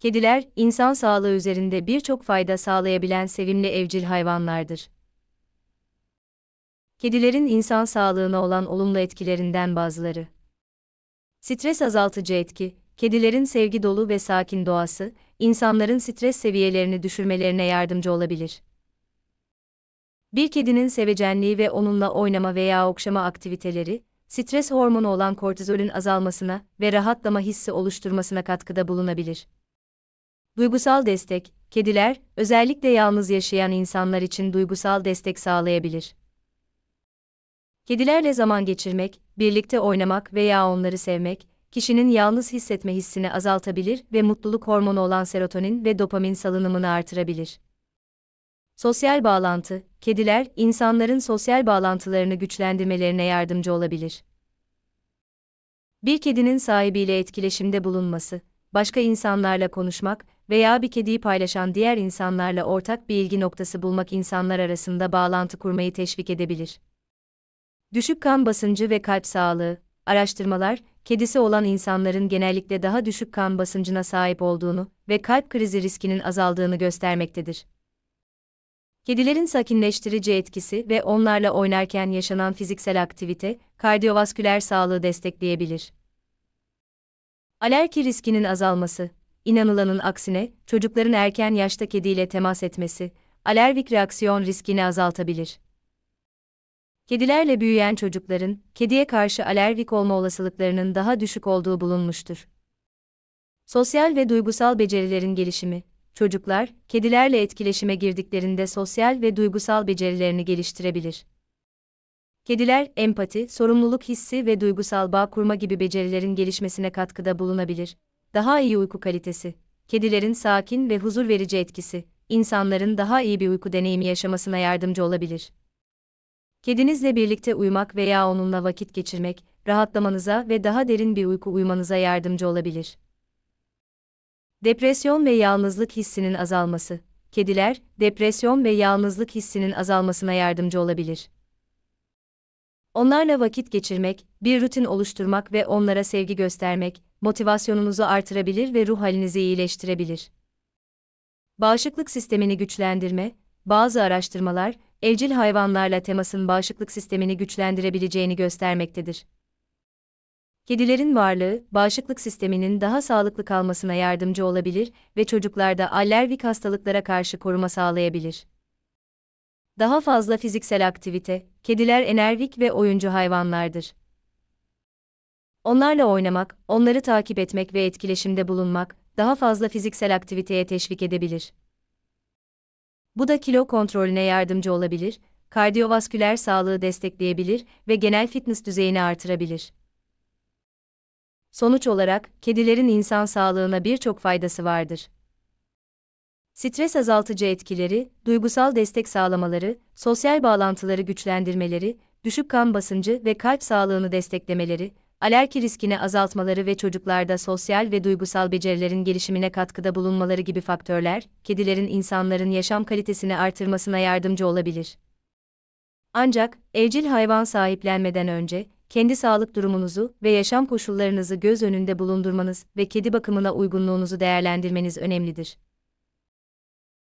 Kediler, insan sağlığı üzerinde birçok fayda sağlayabilen sevimli evcil hayvanlardır. Kedilerin insan sağlığına olan olumlu etkilerinden bazıları. Stres azaltıcı etki, kedilerin sevgi dolu ve sakin doğası, insanların stres seviyelerini düşürmelerine yardımcı olabilir. Bir kedinin sevecenliği ve onunla oynama veya okşama aktiviteleri, stres hormonu olan kortizolün azalmasına ve rahatlama hissi oluşturmasına katkıda bulunabilir duygusal destek, kediler, özellikle yalnız yaşayan insanlar için duygusal destek sağlayabilir. Kedilerle zaman geçirmek, birlikte oynamak veya onları sevmek, kişinin yalnız hissetme hissini azaltabilir ve mutluluk hormonu olan serotonin ve dopamin salınımını artırabilir. Sosyal bağlantı, kediler, insanların sosyal bağlantılarını güçlendirmelerine yardımcı olabilir. Bir kedinin sahibiyle etkileşimde bulunması, başka insanlarla konuşmak veya bir kediyi paylaşan diğer insanlarla ortak bir ilgi noktası bulmak insanlar arasında bağlantı kurmayı teşvik edebilir. Düşük kan basıncı ve kalp sağlığı, araştırmalar, kedisi olan insanların genellikle daha düşük kan basıncına sahip olduğunu ve kalp krizi riskinin azaldığını göstermektedir. Kedilerin sakinleştirici etkisi ve onlarla oynarken yaşanan fiziksel aktivite, kardiyovasküler sağlığı destekleyebilir. Alerji riskinin azalması, inanılanın aksine çocukların erken yaşta kediyle temas etmesi, alerjik reaksiyon riskini azaltabilir. Kedilerle büyüyen çocukların kediye karşı alerjik olma olasılıklarının daha düşük olduğu bulunmuştur. Sosyal ve duygusal becerilerin gelişimi Çocuklar, kedilerle etkileşime girdiklerinde sosyal ve duygusal becerilerini geliştirebilir. Kediler, empati, sorumluluk hissi ve duygusal bağ kurma gibi becerilerin gelişmesine katkıda bulunabilir. Daha iyi uyku kalitesi. Kedilerin sakin ve huzur verici etkisi, insanların daha iyi bir uyku deneyimi yaşamasına yardımcı olabilir. Kedinizle birlikte uyumak veya onunla vakit geçirmek, rahatlamanıza ve daha derin bir uyku uyumanıza yardımcı olabilir. Depresyon ve yalnızlık hissinin azalması. Kediler, depresyon ve yalnızlık hissinin azalmasına yardımcı olabilir. Onlarla vakit geçirmek, bir rutin oluşturmak ve onlara sevgi göstermek, motivasyonunuzu artırabilir ve ruh halinizi iyileştirebilir. Bağışıklık sistemini güçlendirme, bazı araştırmalar, evcil hayvanlarla temasın bağışıklık sistemini güçlendirebileceğini göstermektedir. Kedilerin varlığı, bağışıklık sisteminin daha sağlıklı kalmasına yardımcı olabilir ve çocuklarda alerjik hastalıklara karşı koruma sağlayabilir daha fazla fiziksel aktivite, kediler enerjik ve oyuncu hayvanlardır. Onlarla oynamak, onları takip etmek ve etkileşimde bulunmak, daha fazla fiziksel aktiviteye teşvik edebilir. Bu da kilo kontrolüne yardımcı olabilir, kardiyovasküler sağlığı destekleyebilir ve genel fitness düzeyini artırabilir. Sonuç olarak, kedilerin insan sağlığına birçok faydası vardır stres azaltıcı etkileri, duygusal destek sağlamaları, sosyal bağlantıları güçlendirmeleri, düşük kan basıncı ve kalp sağlığını desteklemeleri, alerji riskini azaltmaları ve çocuklarda sosyal ve duygusal becerilerin gelişimine katkıda bulunmaları gibi faktörler, kedilerin insanların yaşam kalitesini artırmasına yardımcı olabilir. Ancak, evcil hayvan sahiplenmeden önce, kendi sağlık durumunuzu ve yaşam koşullarınızı göz önünde bulundurmanız ve kedi bakımına uygunluğunuzu değerlendirmeniz önemlidir.